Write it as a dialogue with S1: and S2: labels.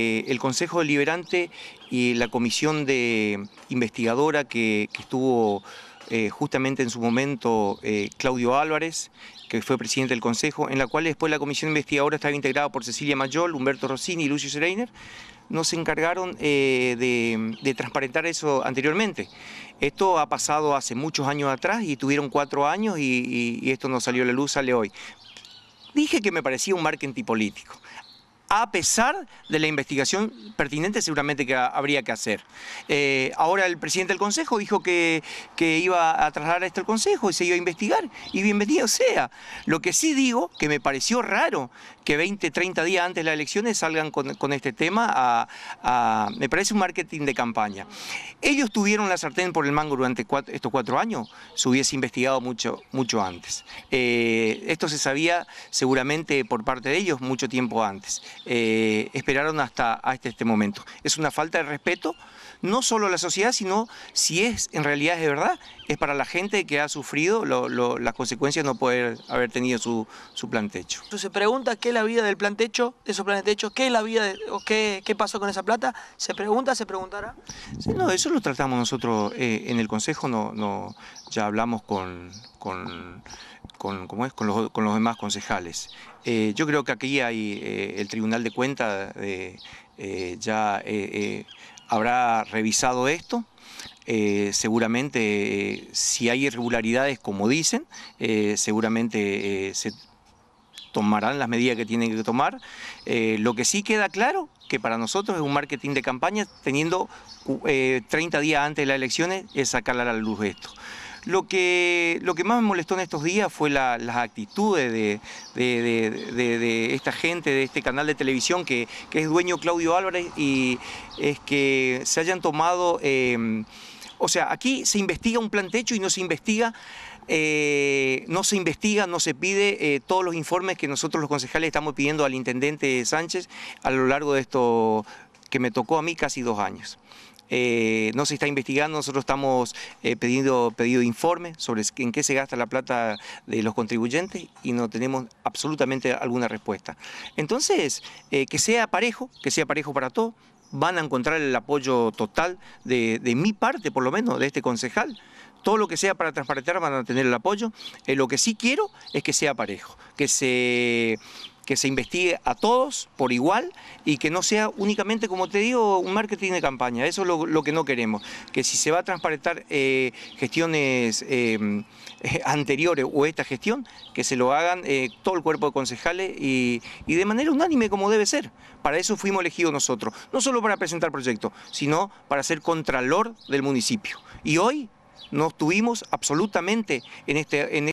S1: Eh, el Consejo Deliberante y la comisión de investigadora que, estuvo eh, justamente en su momento eh, Claudio Álvarez, que fue presidente del Consejo, en la cual después la comisión investigadora estaba integrada por Cecilia Mayol, Humberto Rossini y Lucio Schreiner, nos encargaron de, transparentar eso anteriormente. Esto ha pasado hace muchos años atrás y tuvieron cuatro años y, esto no salió a la luz, sale hoy. Dije que me parecía un marketing político a pesar de la investigación pertinente seguramente que habría que hacer. Eh, ahora el presidente del Consejo dijo que, iba a trasladar esto al Consejo y se iba a investigar, y bienvenido sea. Lo que sí digo, que me pareció raro que 20, 30 días antes de las elecciones salgan con, este tema, a, me parece un marketing de campaña. Ellos tuvieron la sartén por el mango durante estos cuatro años, se hubiese investigado mucho, mucho antes. Eh, esto se sabía seguramente por parte de ellos mucho tiempo antes. Eh, esperaron hasta, hasta este momento. Es una falta de respeto, no solo a la sociedad, sino si es en realidad es de verdad, es para la gente que ha sufrido las consecuencias de no poder haber tenido su, su plan techo. Se pregunta qué es la vida del plan techo, de esos planes qué es la vida de, o qué, qué, pasó con esa plata, se pregunta, se preguntará. Sí, no, eso lo tratamos nosotros eh, en el Consejo, no, no, ya hablamos con, con con, es? con, los, demás concejales. Eh, yo creo que aquí hay eh, el Tribunal de Cuentas eh, ya habrá revisado esto. seguramente si hay irregularidades como dicen, seguramente se tomarán las medidas que tienen que tomar. lo que sí queda claro que para nosotros es un marketing de campaña teniendo 30 días antes de las elecciones es sacar a la luz esto. Lo que, lo que más me molestó en estos días fue las actitudes de, esta gente, de este canal de televisión que, es dueño Claudio Álvarez y es que se hayan tomado... Em, o sea, aquí se investiga un plan techo y no se investiga, eh, no se investiga, no se pide eh, todos los informes que nosotros los concejales estamos pidiendo al intendente Sánchez a lo largo de esto que me tocó a mí casi dos años. Eh, no se está investigando, nosotros estamos eh, pidiendo, pedido informe sobre en qué se gasta la plata de los contribuyentes y no tenemos absolutamente alguna respuesta. Entonces, eh, que sea parejo, que sea parejo para todos, van a encontrar el apoyo total de, mi parte, por lo menos, de este concejal todo lo que sea para transparentar van a tener el apoyo. lo que sí quiero es que sea parejo, que se que se investigue a todos por igual y que no sea únicamente, como te digo, un marketing de campaña. Eso es lo, que no queremos. Que si se va a transparentar eh, gestiones eh, anteriores o esta gestión, que se lo hagan eh, todo el cuerpo de concejales y, de manera unánime como debe ser. Para eso fuimos elegidos nosotros. No solo para presentar proyectos, sino para ser contralor del municipio. Y hoy nos tuvimos absolutamente en este...